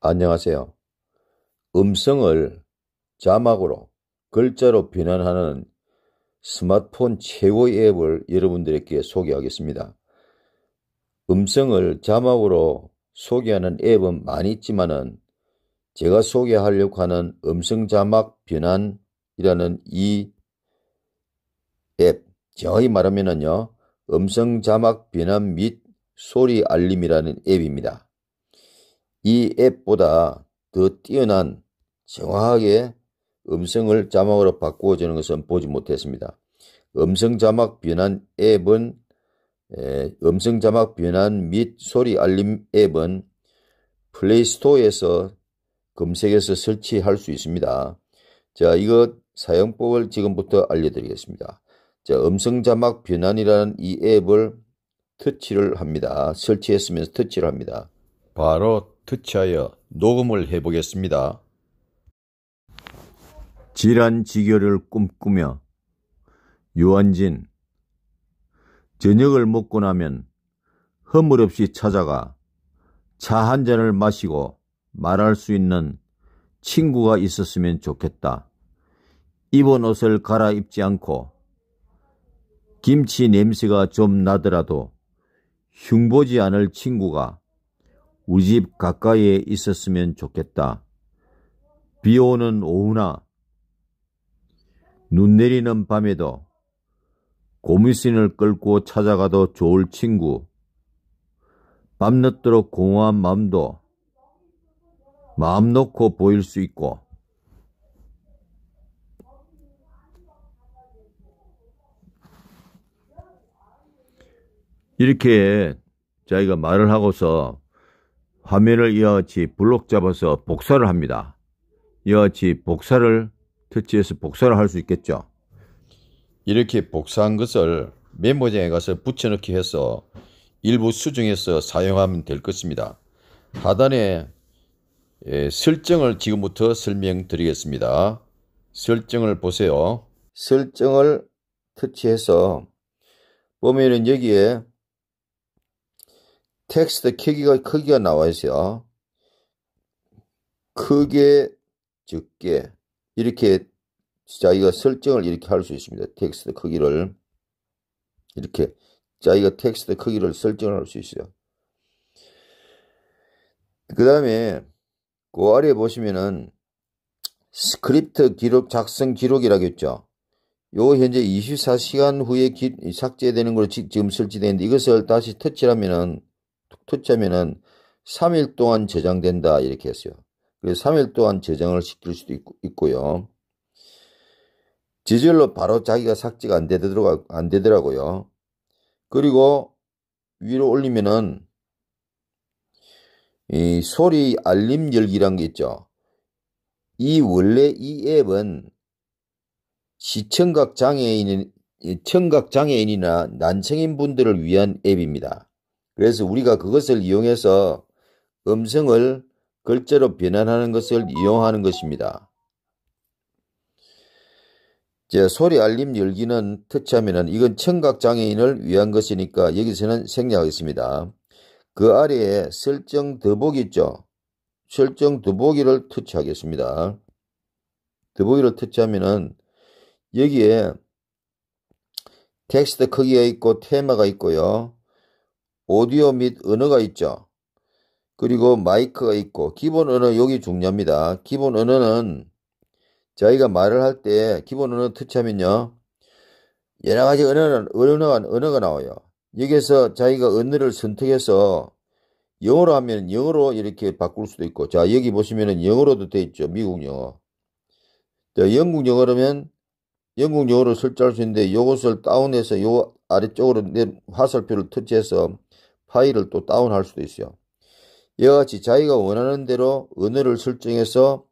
안녕하세요. 음성을 자막으로 글자로 변환하는 스마트폰 최고의 앱을 여러분들께 소개하겠습니다. 음성을 자막으로 소개하는 앱은 많이 있지만은 제가 소개하려고 하는 음성 자막 변환이라는 이 앱, 저확 말하면은요, 음성 자막 변환 및 소리 알림이라는 앱입니다. 이 앱보다 더 뛰어난 정확하게 음성을 자막으로 바꾸어 주는 것은 보지 못했습니다. 음성 자막 변환 앱은 음성 자막 변환 및 소리 알림 앱은 플레이스토어에서 검색해서 설치할 수 있습니다. 자, 이것 사용법을 지금부터 알려드리겠습니다. 자, 음성 자막 변환이라는 이 앱을 터치를 합니다. 설치했으면서 터치를 합니다. 바로 터치하여 녹음을 해보겠습니다. 질환 지결을 꿈꾸며 유한진 저녁을 먹고 나면 허물없이 찾아가 차 한 잔을 마시고 말할 수 있는 친구가 있었으면 좋겠다. 입은 옷을 갈아입지 않고 김치 냄새가 좀 나더라도 흉보지 않을 친구가 우리 집 가까이에 있었으면 좋겠다. 비 오는 오후나 눈 내리는 밤에도 고무신을 끌고 찾아가도 좋을 친구. 밤늦도록 공허한 마음도 마음 놓고 보일 수 있고 이렇게 자기가 말을 하고서 화면을 이어같이 블록 잡아서 복사를 합니다. 이어같이 복사를 터치해서 복사를 할 수 있겠죠. 이렇게 복사한 것을 메모장에 가서 붙여넣기 해서 일부 수중에서 사용하면 될 것입니다. 하단에 예, 설정을 지금부터 설명드리겠습니다. 설정을 보세요. 설정을 터치해서 보면은 여기에 텍스트 크기가, 크기가 나와 있어요. 크게, 적게, 이렇게 자기가 설정을 이렇게 할 수 있습니다. 텍스트 크기를. 이렇게 자기가 텍스트 크기를 설정할 수 있어요. 그 다음에 그 아래 보시면은 스크립트 기록 작성 기록이라고 했죠. 요 현재 24시간 후에 기, 삭제되는 걸로 지금 설치되는데 이것을 다시 터치하면은 토치면은 3일 동안 저장된다 이렇게 했어요. 그래서 3일 동안 저장을 시킬 수도 있고, 요 지절로 바로 자기가 삭제가 안 되더라고 안 되더라고요. 그리고 위로 올리면은 이 소리 알림 열기란 게 있죠. 이 원래 이 앱은 시청각 장애인 청각 장애인이나 난청인 분들을 위한 앱입니다. 그래서 우리가 그것을 이용해서 음성을 글자로 변환하는 것을 이용하는 것입니다. 제 소리 알림 열기는 터치하면 이건 청각 장애인을 위한 것이니까 여기서는 생략하겠습니다. 그 아래에 설정 더보기 있죠. 설정 더보기를 터치하겠습니다. 더보기를 터치하면은 여기에 텍스트 크기가 있고 테마가 있고요. 오디오 및 언어가 있죠. 그리고 마이크가 있고 기본 언어 여기 중요합니다. 기본 언어는 저희가 말을 할 때 기본 언어 터치하면요. 여러 가지 언어는 언어가, 언어가 나와요. 여기에서 자기가 언어를 선택해서 영어로 하면 영어로 이렇게 바꿀 수도 있고 자 여기 보시면은 영어로도 돼 있죠 미국 영어 자 영국 영어라면 영국 영어로 설정할 수 있는데 요것을 다운해서 요 아래쪽으로 화살표를 터치해서 파일을 또 다운할 수도 있어요. 이와 같이 자기가 원하는 대로 언어를 설정해서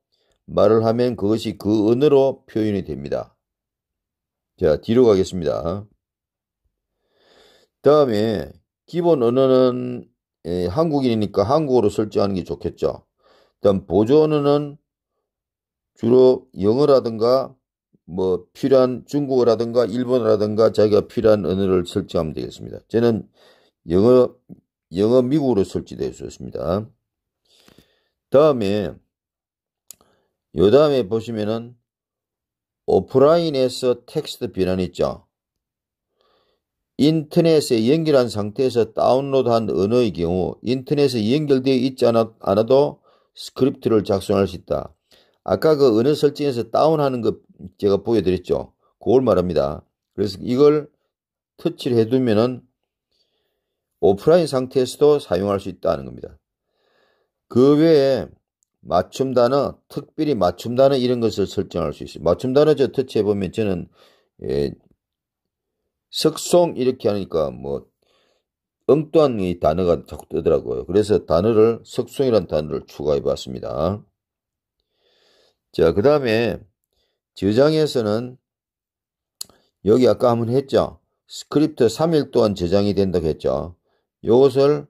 말을 하면 그것이 그 언어로 표현이 됩니다. 자, 뒤로 가겠습니다. 다음에 기본 언어는 예, 한국인이니까 한국어로 설정하는 게 좋겠죠. 일단 보조 언어는 주로 영어라든가 뭐 필요한 중국어라든가 일본어라든가 자기가 필요한 언어를 설정하면 되겠습니다. 저는 영어, 영어 미국으로 설치되어 있었습니다. 다음에, 요 다음에 보시면은 오프라인에서 텍스트 변환 있죠. 인터넷에 연결한 상태에서 다운로드한 언어의 경우 인터넷에 연결되어 있지 않아도 스크립트를 작성할 수 있다. 아까 그 언어 설정에서 다운하는 것 제가 보여드렸죠. 그걸 말합니다. 그래서 이걸 터치를 해두면은 오프라인 상태에서도 사용할 수 있다는 겁니다. 그 외에 맞춤 단어, 특별히 맞춤 단어 이런 것을 설정할 수 있어요. 맞춤 단어 저 터치해 보면 저는 예, 석송 이렇게 하니까 뭐 엉뚱한 이 단어가 자꾸 뜨더라고요. 그래서 단어를 석송이라는 단어를 추가해 봤습니다. 자, 그 다음에 저장에서는 여기 아까 한번 했죠. 스크립트 3일 동안 저장이 된다고 했죠. 이것을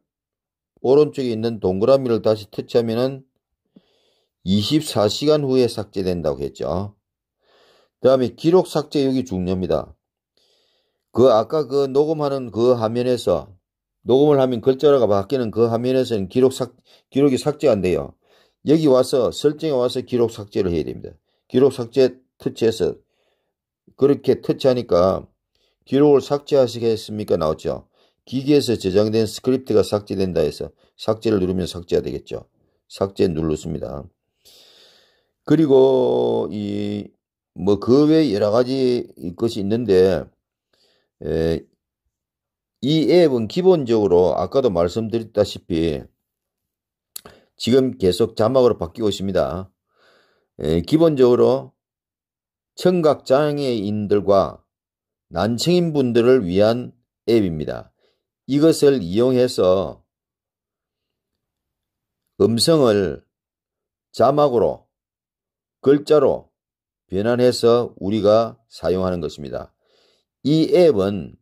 오른쪽에 있는 동그라미를 다시 터치하면은 24시간 후에 삭제된다고 했죠. 그 다음에 기록 삭제 여기 중요합니다. 그 아까 그 녹음하는 그 화면에서 녹음을 하면 글자가 바뀌는 그 화면에서는 기록 삭, 기록이 삭제가 안 돼요. 여기 와서 설정에 와서 기록 삭제를 해야 됩니다. 기록 삭제 터치해서 그렇게 터치하니까 기록을 삭제하시겠습니까? 나왔죠. 기계에서 저장된 스크립트가 삭제된다 해서 삭제를 누르면 삭제가 되겠죠. 삭제 눌렀습니다. 그리고 이 뭐 그 외에 여러 가지 것이 있는데 에, 이 앱은 기본적으로 아까도 말씀드렸다시피 지금 계속 자막으로 바뀌고 있습니다. 에, 기본적으로 청각장애인들과 난청인분들을 위한 앱입니다. 이것을 이용해서 음성을 자막으로 글자로 변환해서 우리가 사용하는 것입니다. 이 앱은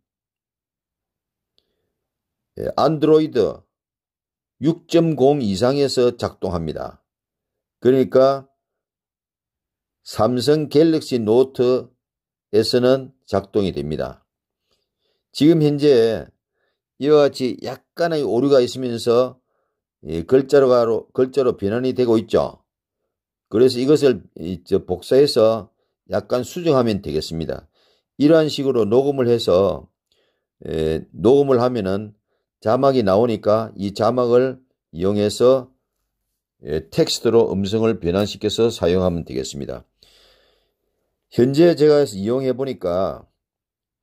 안드로이드 6.0 이상에서 작동합니다. 그러니까 삼성 갤럭시 노트에서는 작동이 됩니다. 지금 현재 이와 같이 약간의 오류가 있으면서 글자로, 글자로 변환이 되고 있죠. 그래서 이것을 복사해서 약간 수정하면 되겠습니다. 이러한 식으로 녹음을 해서 녹음을 하면은 자막이 나오니까 이 자막을 이용해서 텍스트로 음성을 변환시켜서 사용하면 되겠습니다. 현재 제가 이용해 보니까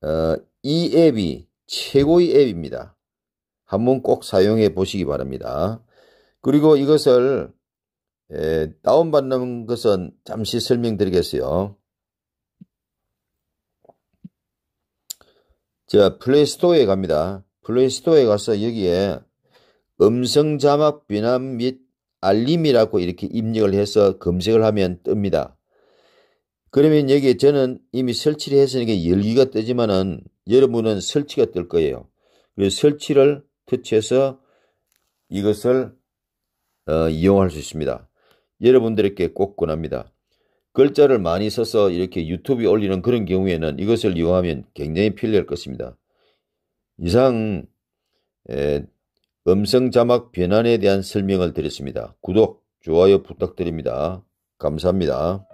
어, 이 앱이 최고의 앱입니다. 한번 꼭 사용해 보시기 바랍니다. 그리고 이것을 에, 다운받는 것은 잠시 설명드리겠어요. 자, 플레이스토어에 갑니다. 플레이스토어에 가서 여기에 음성 자막 비난 및 알림이라고 이렇게 입력을 해서 검색을 하면 뜹니다. 그러면 여기 에 저는 이미 설치를 해서 이게 열기가 뜨지만은 여러분은 설치가 뜰 거예요. 그래서 설치를 터치해서 이것을 어, 이용할 수 있습니다. 여러분들에게 꼭 권합니다. 글자를 많이 써서 이렇게 유튜브에 올리는 그런 경우에는 이것을 이용하면 굉장히 편리할 것입니다. 이상 에, 음성 자막 변환에 대한 설명을 드렸습니다. 구독, 좋아요 부탁드립니다. 감사합니다.